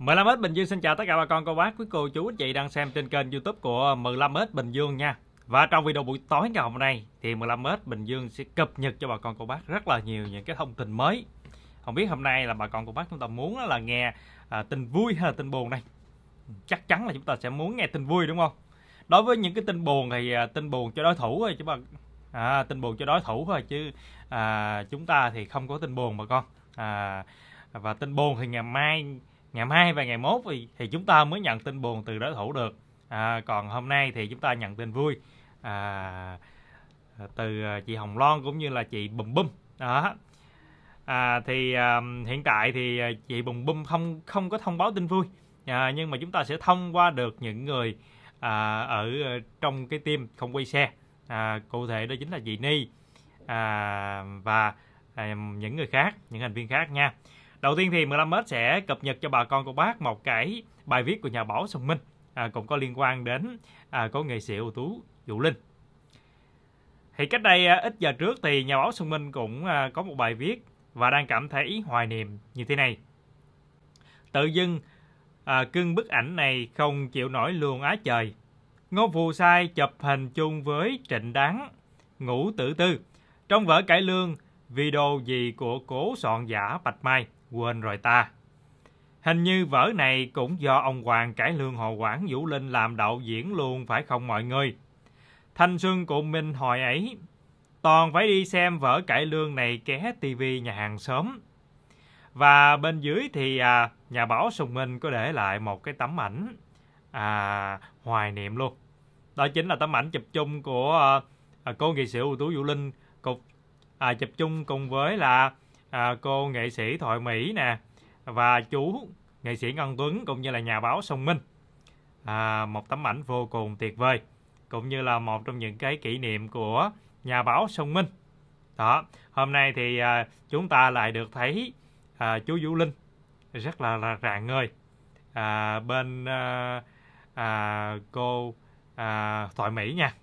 15x Bình Dương xin chào tất cả bà con cô bác quý cô chú chị đang xem trên kênh youtube của 15x Bình Dương nha Và trong video buổi tối ngày hôm nay thì 15x Bình Dương sẽ cập nhật cho bà con cô bác rất là nhiều những cái thông tin mới Không biết hôm nay là bà con cô bác chúng ta muốn là nghe à, tin vui hay là tin buồn đây Chắc chắn là chúng ta sẽ muốn nghe tin vui đúng không Đối với những cái tin buồn thì à, tin buồn cho đối thủ thôi chứ bà à, Tin buồn cho đối thủ thôi chứ à, chúng ta thì không có tin buồn bà con à, Và tin buồn thì ngày mai ngày mai và ngày mốt thì, thì chúng ta mới nhận tin buồn từ đối thủ được à, còn hôm nay thì chúng ta nhận tin vui à, từ à, chị Hồng Loan cũng như là chị Bùm Bùm đó à, thì à, hiện tại thì à, chị Bùm Bùm không không có thông báo tin vui à, nhưng mà chúng ta sẽ thông qua được những người à, ở à, trong cái team không quay xe à, cụ thể đó chính là chị Ni à, và à, những người khác những thành viên khác nha Đầu tiên thì 15m sẽ cập nhật cho bà con cô bác một cái bài viết của nhà báo Sùng Minh à, cũng có liên quan đến à, có nghệ sĩ ưu tú Vũ Linh. Thì cách đây à, ít giờ trước thì nhà báo Sùng Minh cũng à, có một bài viết và đang cảm thấy hoài niệm như thế này. Tự dưng à, cưng bức ảnh này không chịu nổi luồng á trời. Ngô Phù Sai chụp hình chung với Trịnh Đáng, Ngũ Tử Tư. Trong vở cải lương, video gì của cố soạn giả Bạch Mai – quên rồi ta. Hình như vở này cũng do ông Hoàng Cải Lương Hồ Quảng Vũ Linh làm đạo diễn luôn phải không mọi người? Thanh xuân của mình hồi ấy, toàn phải đi xem vở Cải Lương này ké tivi nhà hàng sớm Và bên dưới thì à, nhà bảo Sùng Minh có để lại một cái tấm ảnh à, hoài niệm luôn. Đó chính là tấm ảnh chụp chung của à, à cô nghệ sĩ ưu tú Vũ Linh cục à, chụp chung cùng với là à, cô nghệ sĩ Thoại Mỹ nè và chú nghệ sĩ Ngân Tuấn cũng như là nhà báo sông Minh. À, một tấm ảnh vô cùng tuyệt vời cũng như là một trong những cái kỷ niệm của nhà báo sông Minh. Đó, hôm nay thì à, chúng ta lại được thấy à, chú Vũ Linh rất là, là rạng ngời à, bên à, à, cô à, Thoại Mỹ nha.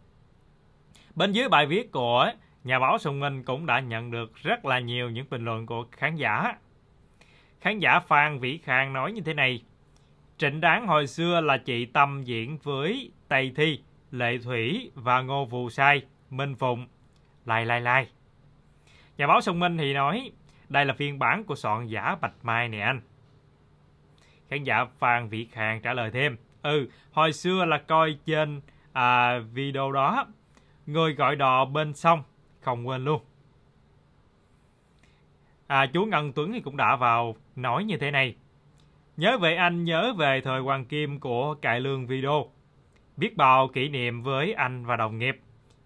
Bên dưới bài viết của nhà báo Sùng Minh cũng đã nhận được rất là nhiều những bình luận của khán giả. Khán giả Phan Vĩ Khang nói như thế này. Trịnh Đáng hồi xưa là chị Tâm diễn với Tây Thi, Lệ Thủy và Ngô Vụ Sai, Minh Phụng. Lai lai lai. Nhà báo sông Minh thì nói, đây là phiên bản của soạn giả Bạch Mai nè anh. Khán giả Phan Vĩ Khang trả lời thêm. Ừ, hồi xưa là coi trên à, video đó, người gọi đò bên sông không quên luôn. À, chú Ngân Tuấn thì cũng đã vào nói như thế này. Nhớ về anh, nhớ về thời hoàng kim của cải lương video. Biết bao kỷ niệm với anh và đồng nghiệp.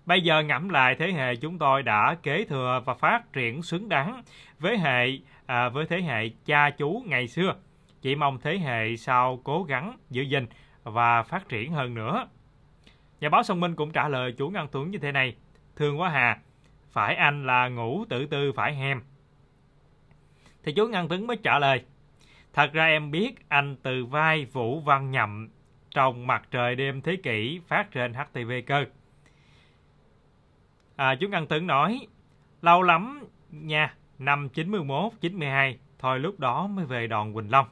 Bây giờ ngẫm lại thế hệ chúng tôi đã kế thừa và phát triển xứng đáng với hệ à, với thế hệ cha chú ngày xưa. Chỉ mong thế hệ sau cố gắng giữ gìn và phát triển hơn nữa. Nhà báo Song Minh cũng trả lời chú Ngân Tuấn như thế này. Thương quá Hà, phải anh là ngủ tự tư phải hem. Thì chú Ngăn Tuấn mới trả lời, thật ra em biết anh từ vai Vũ Văn Nhậm trong mặt trời đêm thế kỷ phát trên HTV cơ. À, chú Ngăn Tuấn nói, lâu lắm nha, năm 91, 92, thôi lúc đó mới về đòn Quỳnh Long.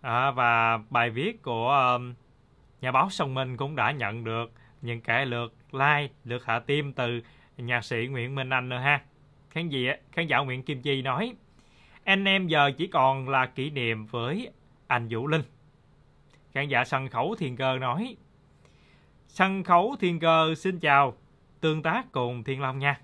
À, và bài viết của uh, nhà báo Song Minh cũng đã nhận được những kẻ lượt like, lượt hạ tim từ nhạc sĩ Nguyễn Minh Anh nữa ha. Khán giả, khán giả Nguyễn Kim Chi nói, anh em giờ chỉ còn là kỷ niệm với anh Vũ Linh. Khán giả sân khấu Thiên Cơ nói, sân khấu Thiên Cơ xin chào, tương tác cùng Thiên Long nha.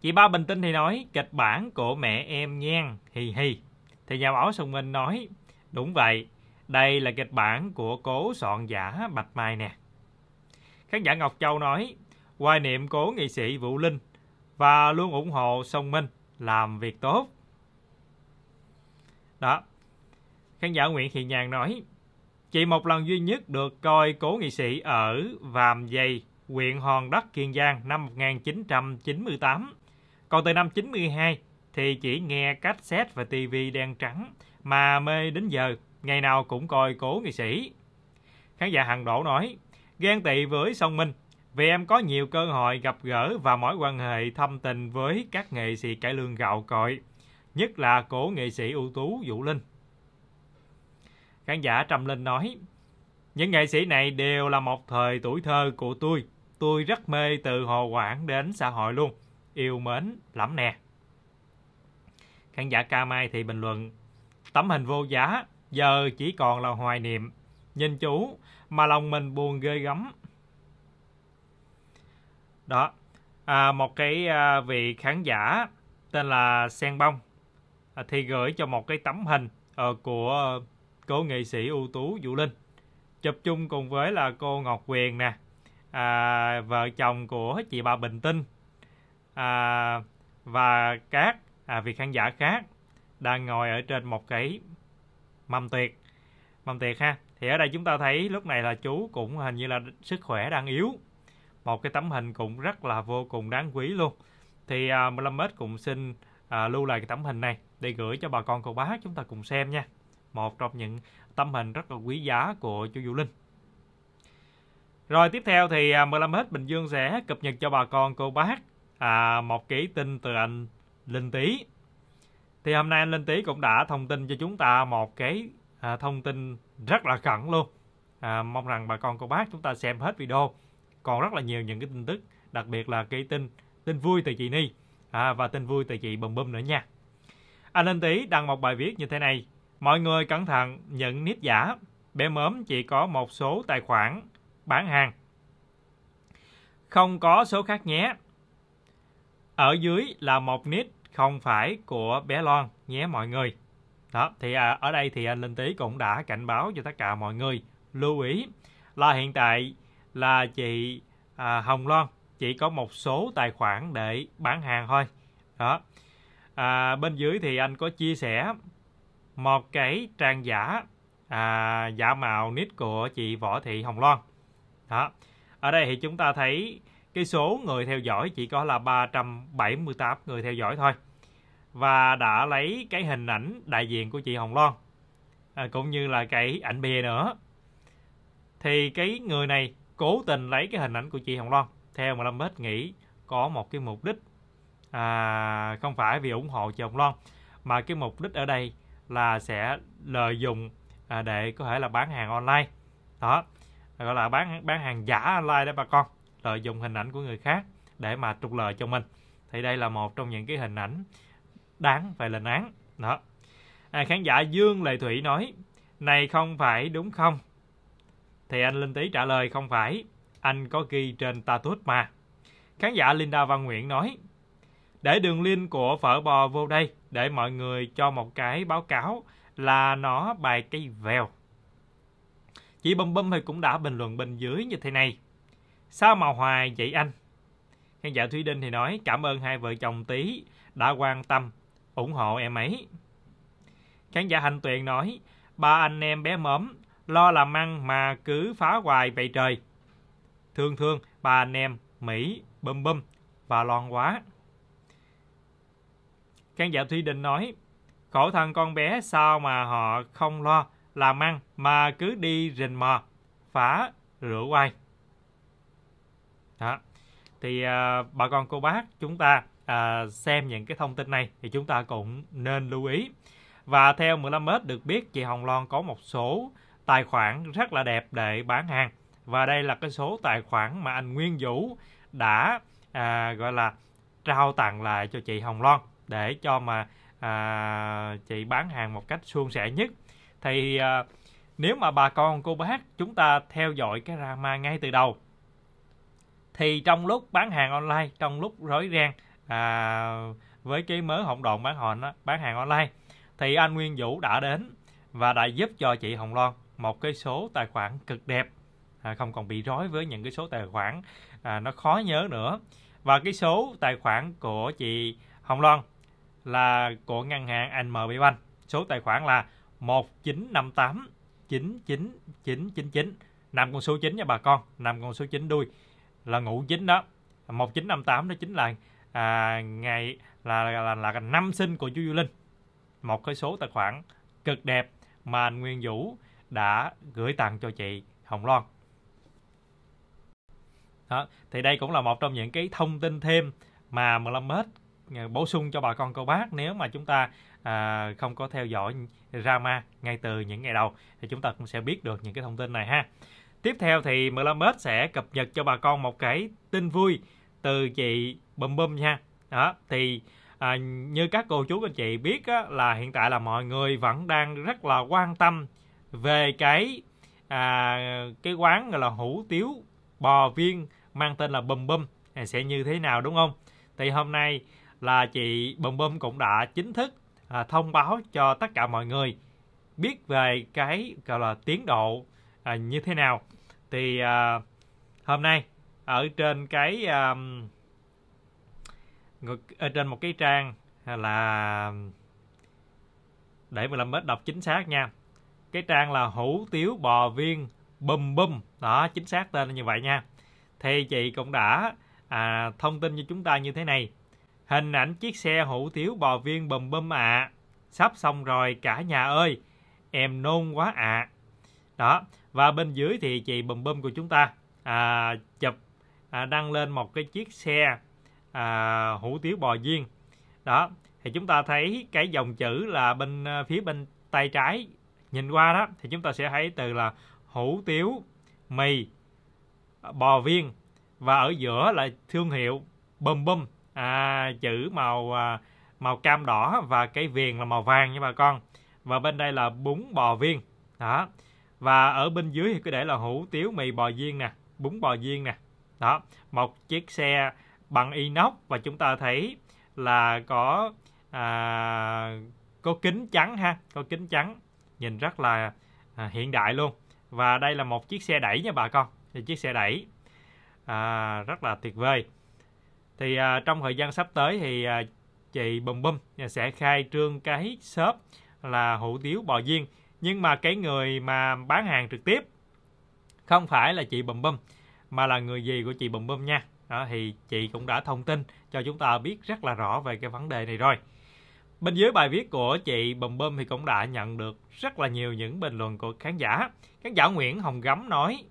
Chị Ba Bình Tinh thì nói, kịch bản của mẹ em nhan, hì hì. Thì nhà báo Sùng Minh nói, đúng vậy, đây là kịch bản của cố soạn giả Bạch Mai nè. Khán giả Ngọc Châu nói, hoài niệm cố nghị sĩ Vũ Linh và luôn ủng hộ sông Minh làm việc tốt. Đó. Khán giả Nguyễn Thị Nhàn nói, chỉ một lần duy nhất được coi cố nghị sĩ ở Vàm dày huyện Hòn Đất, Kiên Giang năm 1998. Còn từ năm 92 thì chỉ nghe cassette và tivi đen trắng mà mê đến giờ ngày nào cũng coi cố nghệ sĩ. Khán giả hằng đổ nói, ghen tị với Song Minh vì em có nhiều cơ hội gặp gỡ và mối quan hệ thâm tình với các nghệ sĩ cải lương gạo cội, nhất là cố nghệ sĩ ưu tú Vũ Linh. Khán giả Trầm Linh nói, những nghệ sĩ này đều là một thời tuổi thơ của tôi. Tôi rất mê từ Hồ Quảng đến xã hội luôn. Yêu mến lắm nè. Khán giả Ca Mai thì bình luận, tấm hình vô giá giờ chỉ còn là hoài niệm. Nhìn chú mà lòng mình buồn ghê gắm. Đó, à, một cái à, vị khán giả tên là Sen Bông à, thì gửi cho một cái tấm hình à, của cố nghệ sĩ ưu tú Vũ Linh. Chụp chung cùng với là cô Ngọc Quyền nè, à, vợ chồng của chị bà Bình Tinh à, và các à, vị khán giả khác đang ngồi ở trên một cái mầm tuyệt mầm tuyệt ha thì ở đây chúng ta thấy lúc này là chú cũng hình như là sức khỏe đang yếu một cái tấm hình cũng rất là vô cùng đáng quý luôn thì à, 15m cũng xin à, lưu lại cái tấm hình này để gửi cho bà con cô bác chúng ta cùng xem nha một trong những tấm hình rất là quý giá của chú Vũ Linh rồi tiếp theo thì 15h à, Bình Dương sẽ cập nhật cho bà con cô bác à, một kỹ tin từ anh Linh Tý thì hôm nay anh Linh Tý cũng đã thông tin cho chúng ta một cái à, thông tin rất là khẩn luôn. À, mong rằng bà con cô bác chúng ta xem hết video. Còn rất là nhiều những cái tin tức, đặc biệt là cái tin tin vui từ chị Ni à, và tin vui từ chị Bùm Bùm nữa nha. Anh Linh Tý đăng một bài viết như thế này. Mọi người cẩn thận nhận nít giả, bé mớm chỉ có một số tài khoản bán hàng. Không có số khác nhé. Ở dưới là một nít không phải của bé Loan nhé mọi người. Đó, thì à, ở đây thì anh Linh Tý cũng đã cảnh báo cho tất cả mọi người lưu ý là hiện tại là chị à, Hồng Loan chỉ có một số tài khoản để bán hàng thôi. Đó. À, bên dưới thì anh có chia sẻ một cái trang giả à, giả mạo nick của chị Võ Thị Hồng Loan. Đó. Ở đây thì chúng ta thấy cái số người theo dõi chỉ có là 378 người theo dõi thôi và đã lấy cái hình ảnh đại diện của chị Hồng Loan à, cũng như là cái ảnh bìa nữa thì cái người này cố tình lấy cái hình ảnh của chị Hồng Loan theo mà Lâm bết nghĩ có một cái mục đích à, không phải vì ủng hộ chị Hồng Loan mà cái mục đích ở đây là sẽ lợi dụng à, để có thể là bán hàng online đó gọi là bán bán hàng giả online đó bà con lợi ờ, dụng hình ảnh của người khác để mà trục lợi cho mình thì đây là một trong những cái hình ảnh đáng phải lên án đó à, khán giả dương lệ thủy nói này không phải đúng không thì anh linh tý trả lời không phải anh có ghi trên status mà khán giả linda văn nguyễn nói để đường link của phở bò vô đây để mọi người cho một cái báo cáo là nó bài cây vèo chị bấm bấm thì cũng đã bình luận bên dưới như thế này Sao mà hoài vậy anh? Khán giả Thúy Đinh thì nói cảm ơn hai vợ chồng Tý đã quan tâm, ủng hộ em ấy. Khán giả Hành Tuyền nói ba anh em bé mớm lo làm ăn mà cứ phá hoài vậy trời. Thương thương ba anh em Mỹ, Bum Bum và Lon quá. Khán giả Thúy Đình nói khổ thân con bé sao mà họ không lo làm ăn mà cứ đi rình mò, phá, rửa oai đó thì à, bà con cô bác chúng ta à, xem những cái thông tin này thì chúng ta cũng nên lưu ý và theo 15m được biết chị Hồng Loan có một số tài khoản rất là đẹp để bán hàng và đây là cái số tài khoản mà anh Nguyên Vũ đã à, gọi là trao tặng lại cho chị Hồng Loan để cho mà à, chị bán hàng một cách suôn sẻ nhất thì à, nếu mà bà con cô bác chúng ta theo dõi cái drama ngay từ đầu thì trong lúc bán hàng online trong lúc rối ren à, với cái mớ hỗn độn bán hòn bán hàng online thì anh Nguyên Vũ đã đến và đã giúp cho chị Hồng Loan một cái số tài khoản cực đẹp à, không còn bị rối với những cái số tài khoản à, nó khó nhớ nữa và cái số tài khoản của chị Hồng Loan là của ngân hàng MB Bank số tài khoản là 1958 99999 nằm con số 9 nha bà con nằm con số 9 đuôi là ngũ chính đó 1958 đó chính là à, ngày là là, là là năm sinh của chú Du Linh một cái số tài khoản cực đẹp mà anh Nguyên Vũ đã gửi tặng cho chị Hồng Loan đó, thì đây cũng là một trong những cái thông tin thêm mà Mlam hết à, bổ sung cho bà con cô bác nếu mà chúng ta à, không có theo dõi drama ngay từ những ngày đầu thì chúng ta cũng sẽ biết được những cái thông tin này ha Tiếp theo thì Mlamet sẽ cập nhật cho bà con một cái tin vui từ chị Bùm Bùm nha. Đó, thì à, như các cô chú anh chị biết á, là hiện tại là mọi người vẫn đang rất là quan tâm về cái à, cái quán gọi là hủ tiếu bò viên mang tên là Bùm Bùm sẽ như thế nào đúng không? Thì hôm nay là chị Bùm Bùm cũng đã chính thức à, thông báo cho tất cả mọi người biết về cái gọi là tiến độ à, như thế nào thì à, hôm nay ở trên cái à, ở trên một cái trang là để mình làm bếp đọc chính xác nha cái trang là hủ tiếu bò viên bùm bùm đó chính xác tên là như vậy nha thì chị cũng đã à, thông tin cho chúng ta như thế này hình ảnh chiếc xe hủ tiếu bò viên bùm bùm ạ à. sắp xong rồi cả nhà ơi em nôn quá ạ à đó và bên dưới thì chị bùm bùm của chúng ta à, chụp à, đăng lên một cái chiếc xe à, hủ tiếu bò viên đó thì chúng ta thấy cái dòng chữ là bên à, phía bên tay trái nhìn qua đó thì chúng ta sẽ thấy từ là hủ tiếu mì bò viên và ở giữa là thương hiệu bùm bùm à, chữ màu à, màu cam đỏ và cái viền là màu vàng nha bà con và bên đây là bún bò viên đó và ở bên dưới thì cứ để là hủ tiếu mì bò viên nè bún bò viên nè đó một chiếc xe bằng inox và chúng ta thấy là có à, có kính trắng ha có kính trắng nhìn rất là à, hiện đại luôn và đây là một chiếc xe đẩy nha bà con thì chiếc xe đẩy à, rất là tuyệt vời thì à, trong thời gian sắp tới thì à, chị bùm bùm sẽ khai trương cái shop là hủ tiếu bò viên nhưng mà cái người mà bán hàng trực tiếp không phải là chị bùm bùm mà là người gì của chị bùm bùm nha đó, thì chị cũng đã thông tin cho chúng ta biết rất là rõ về cái vấn đề này rồi bên dưới bài viết của chị bùm bùm thì cũng đã nhận được rất là nhiều những bình luận của khán giả khán giả Nguyễn Hồng Gấm nói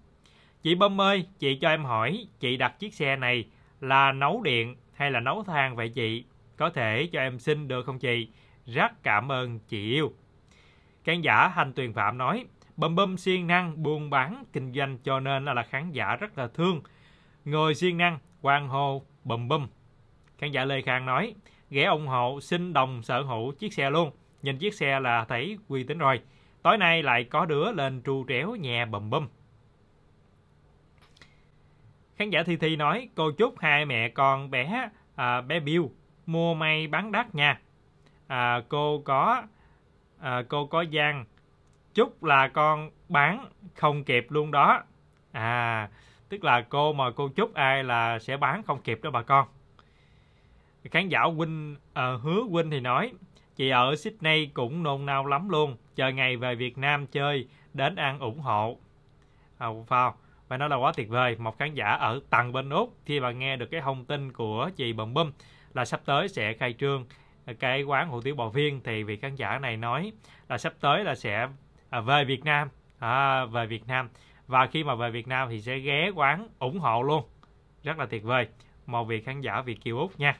chị bùm ơi chị cho em hỏi chị đặt chiếc xe này là nấu điện hay là nấu than vậy chị có thể cho em xin được không chị rất cảm ơn chị yêu Khán giả Hành Tuyền Phạm nói, bầm bơm siêng năng buôn bán kinh doanh cho nên là khán giả rất là thương. Người siêng năng quan hồ bầm bơm. Khán giả Lê Khang nói, ghé ủng hộ xin đồng sở hữu chiếc xe luôn. Nhìn chiếc xe là thấy uy tín rồi. Tối nay lại có đứa lên tru tréo nhà bầm bơm. Khán giả Thi Thi nói, cô chúc hai mẹ con bé à, bé Bill mua may bán đắt nha. À, cô có à, cô có gian chúc là con bán không kịp luôn đó à tức là cô mà cô chúc ai là sẽ bán không kịp đó bà con khán giả huynh à, hứa huynh thì nói chị ở sydney cũng nôn nao lắm luôn chờ ngày về việt nam chơi đến ăn ủng hộ à, vào và nó là quá tuyệt vời một khán giả ở tầng bên úc khi bà nghe được cái thông tin của chị bầm bum là sắp tới sẽ khai trương cái quán hủ tiếu bò viên thì vị khán giả này nói là sắp tới là sẽ à, về Việt Nam à, về Việt Nam và khi mà về Việt Nam thì sẽ ghé quán ủng hộ luôn rất là tuyệt vời một vị khán giả Việt Kiều Úc nha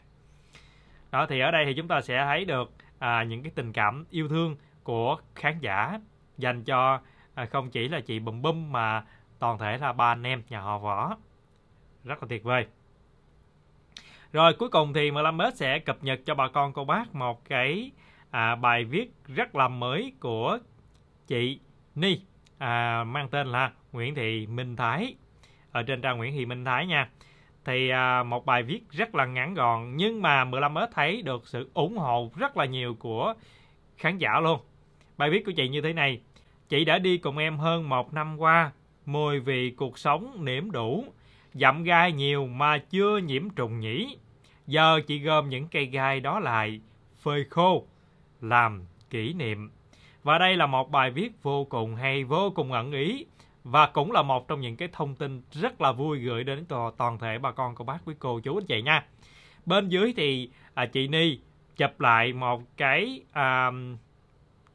đó thì ở đây thì chúng ta sẽ thấy được à, những cái tình cảm yêu thương của khán giả dành cho à, không chỉ là chị Bùm bùm mà toàn thể là ba anh em nhà họ Võ rất là tuyệt vời rồi cuối cùng thì M5S sẽ cập nhật cho bà con cô bác một cái à, bài viết rất là mới của chị Ni à, mang tên là Nguyễn Thị Minh Thái ở trên trang Nguyễn Thị Minh Thái nha. Thì à, một bài viết rất là ngắn gọn nhưng mà 15S thấy được sự ủng hộ rất là nhiều của khán giả luôn. Bài viết của chị như thế này. Chị đã đi cùng em hơn một năm qua, mùi vị cuộc sống nếm đủ, dặm gai nhiều mà chưa nhiễm trùng nhĩ Giờ chị gom những cây gai đó lại, phơi khô, làm kỷ niệm. Và đây là một bài viết vô cùng hay, vô cùng ẩn ý và cũng là một trong những cái thông tin rất là vui gửi đến toàn thể bà con cô bác quý cô chú anh chị nha. Bên dưới thì à, chị Ni chụp lại một cái à,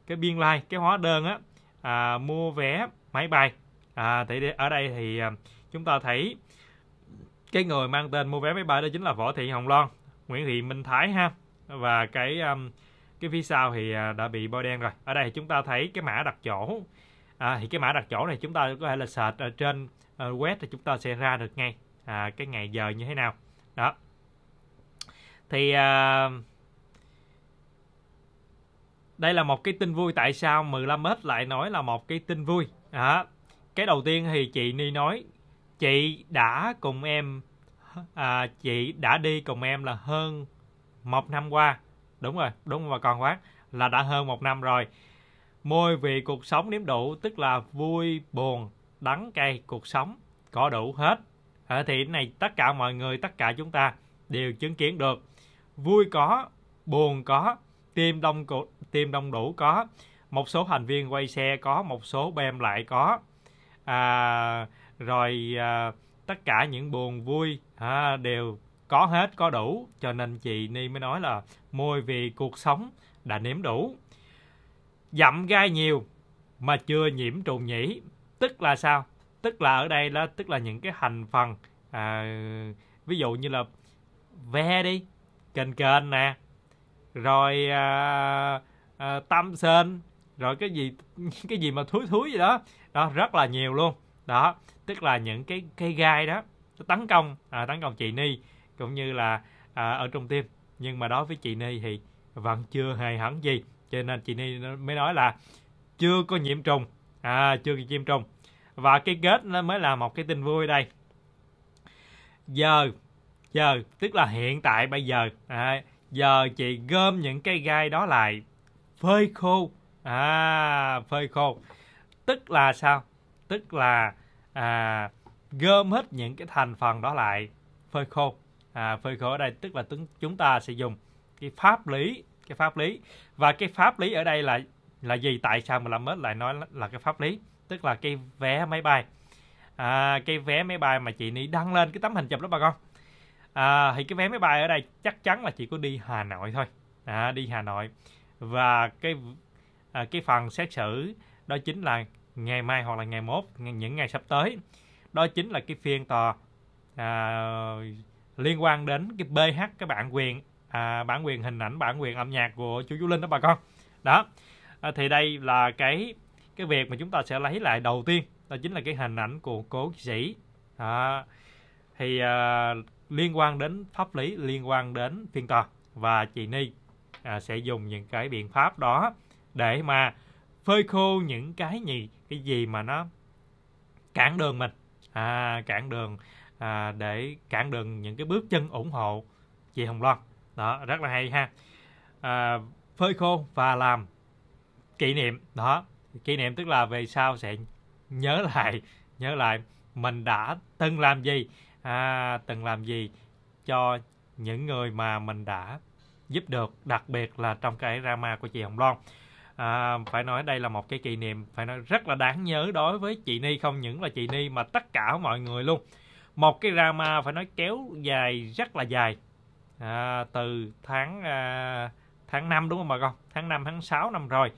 cái biên lai, like, cái hóa đơn á à, mua vé máy bay. À, thì ở đây thì à, chúng ta thấy cái người mang tên mua vé máy bay đó chính là võ thị hồng loan nguyễn thị minh thái ha và cái um, cái phía sau thì à, đã bị bôi đen rồi ở đây chúng ta thấy cái mã đặt chỗ à, thì cái mã đặt chỗ này chúng ta có thể là search ở trên à, web thì chúng ta sẽ ra được ngay à, cái ngày giờ như thế nào đó thì à, đây là một cái tin vui tại sao 15m lại nói là một cái tin vui à, cái đầu tiên thì chị Ni nói chị đã cùng em à, chị đã đi cùng em là hơn một năm qua đúng rồi đúng và còn quá là đã hơn một năm rồi môi vị cuộc sống nếm đủ tức là vui buồn đắng cay cuộc sống có đủ hết à, thì này tất cả mọi người tất cả chúng ta đều chứng kiến được vui có buồn có tim đông cụ, tim đông đủ có một số thành viên quay xe có một số bem lại có à, rồi à, tất cả những buồn vui à, đều có hết có đủ cho nên chị ni mới nói là môi vì cuộc sống đã nếm đủ dặm gai nhiều mà chưa nhiễm trùng nhĩ tức là sao tức là ở đây là tức là những cái thành phần à, ví dụ như là ve đi kênh kênh nè rồi à, à, tâm sên rồi cái gì cái gì mà thúi thúi gì đó đó rất là nhiều luôn đó tức là những cái cây gai đó nó tấn công à, tấn công chị Ni cũng như là à, ở trong tim nhưng mà đối với chị Ni thì vẫn chưa hề hẳn gì cho nên chị Ni mới nói là chưa có nhiễm trùng à chưa bị nhiễm trùng và cái kết nó mới là một cái tin vui đây giờ giờ tức là hiện tại bây giờ à, giờ chị gom những cái gai đó lại phơi khô à phơi khô tức là sao tức là à, gom hết những cái thành phần đó lại phơi khô à, phơi khô ở đây tức là chúng ta sẽ dùng cái pháp lý cái pháp lý và cái pháp lý ở đây là là gì tại sao làm mét lại nói là cái pháp lý tức là cái vé máy bay à, cái vé máy bay mà chị đi đăng lên cái tấm hình chụp đó bà con à, thì cái vé máy bay ở đây chắc chắn là chỉ có đi Hà Nội thôi à, đi Hà Nội và cái à, cái phần xét xử đó chính là ngày mai hoặc là ngày mốt những ngày sắp tới đó chính là cái phiên tòa à, liên quan đến cái BH cái bản quyền à, bản quyền hình ảnh bản quyền âm nhạc của chú Vũ Linh đó bà con đó à, thì đây là cái cái việc mà chúng ta sẽ lấy lại đầu tiên đó chính là cái hình ảnh của cố sĩ à, thì à, liên quan đến pháp lý liên quan đến phiên tòa và chị Ni à, sẽ dùng những cái biện pháp đó để mà phơi khô những cái gì cái gì mà nó cản đường mình à, cản đường à, để cản đường những cái bước chân ủng hộ chị Hồng Loan đó rất là hay ha à, phơi khô và làm kỷ niệm đó kỷ niệm tức là về sau sẽ nhớ lại nhớ lại mình đã từng làm gì à, từng làm gì cho những người mà mình đã giúp được đặc biệt là trong cái drama của chị Hồng Loan à, phải nói đây là một cái kỷ niệm phải nói rất là đáng nhớ đối với chị Ni không những là chị Ni mà tất cả mọi người luôn một cái drama phải nói kéo dài rất là dài à, từ tháng à, tháng 5 đúng không bà con tháng 5 tháng 6 năm rồi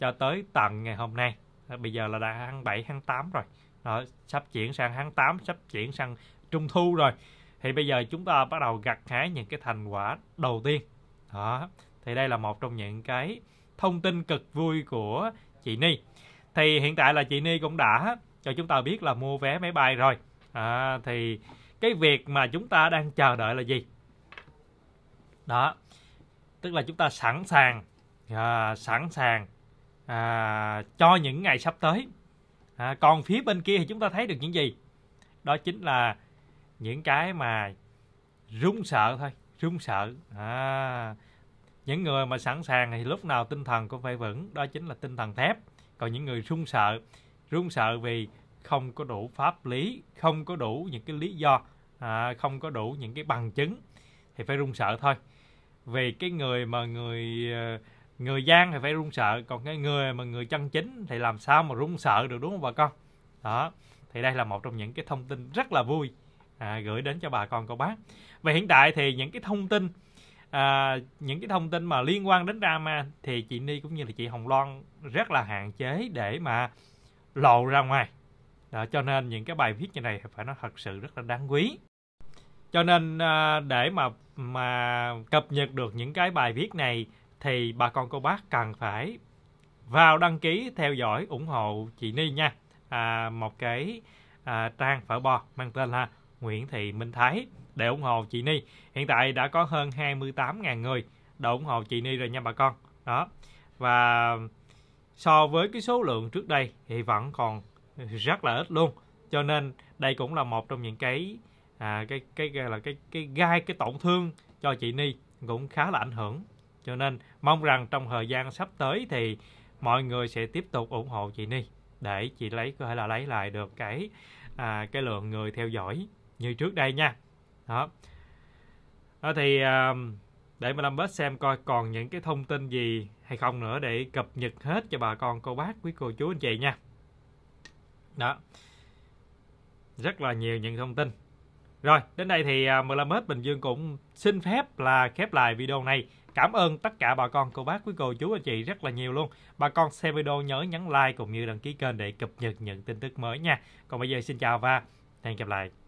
cho tới tận ngày hôm nay à, bây giờ là đã tháng 7 tháng 8 rồi Đó, sắp chuyển sang tháng 8 sắp chuyển sang trung thu rồi thì bây giờ chúng ta bắt đầu gặt hái những cái thành quả đầu tiên Đó. thì đây là một trong những cái thông tin cực vui của chị Ni. Thì hiện tại là chị Ni cũng đã cho chúng ta biết là mua vé máy bay rồi. À, thì cái việc mà chúng ta đang chờ đợi là gì? Đó, tức là chúng ta sẵn sàng, à, sẵn sàng à, cho những ngày sắp tới. À, còn phía bên kia thì chúng ta thấy được những gì? Đó chính là những cái mà run sợ thôi, run sợ. À, những người mà sẵn sàng thì lúc nào tinh thần cũng phải vững đó chính là tinh thần thép còn những người run sợ run sợ vì không có đủ pháp lý không có đủ những cái lý do à, không có đủ những cái bằng chứng thì phải run sợ thôi vì cái người mà người ờ, người gian thì phải run sợ còn cái người mà người chân chính thì làm sao mà run sợ được đúng không bà con đó thì đây là một trong những cái thông tin rất là vui à, gửi đến cho bà con cô bác và hiện tại thì những cái thông tin à, những cái thông tin mà liên quan đến drama thì chị Ni cũng như là chị Hồng Loan rất là hạn chế để mà lộ ra ngoài đó, cho nên những cái bài viết như này phải nói thật sự rất là đáng quý cho nên à, để mà mà cập nhật được những cái bài viết này thì bà con cô bác cần phải vào đăng ký theo dõi ủng hộ chị Ni nha à, một cái à, trang phở bò mang tên là Nguyễn Thị Minh Thái để ủng hộ chị Ni. Hiện tại đã có hơn 28.000 người đã ủng hộ chị Ni rồi nha bà con. Đó. Và so với cái số lượng trước đây thì vẫn còn rất là ít luôn. Cho nên đây cũng là một trong những cái à, cái cái gọi là cái cái gai cái tổn thương cho chị Ni cũng khá là ảnh hưởng. Cho nên mong rằng trong thời gian sắp tới thì mọi người sẽ tiếp tục ủng hộ chị Ni để chị lấy có thể là lấy lại được cái à, cái lượng người theo dõi như trước đây nha đó đó ờ, thì um, để mà Lâm xem coi còn những cái thông tin gì hay không nữa để cập nhật hết cho bà con cô bác quý cô chú anh chị nha đó rất là nhiều những thông tin rồi đến đây thì ờ, uh, hết Bình Dương cũng xin phép là khép lại video này cảm ơn tất cả bà con cô bác quý cô chú anh chị rất là nhiều luôn bà con xem video nhớ nhấn like cũng như đăng ký kênh để cập nhật những tin tức mới nha còn bây giờ xin chào và hẹn gặp lại